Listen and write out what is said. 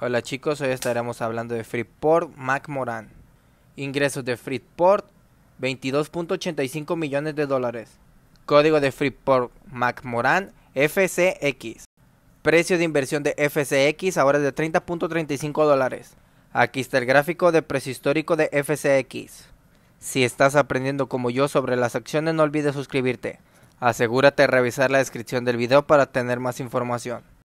Hola chicos, hoy estaremos hablando de Freeport McMoran. Ingresos de Freeport 22.85 millones de dólares. Código de Freeport McMoran FCX. Precio de inversión de FCX ahora es de 30.35 dólares. Aquí está el gráfico de precio histórico de FCX. Si estás aprendiendo como yo sobre las acciones no olvides suscribirte. Asegúrate de revisar la descripción del video para tener más información.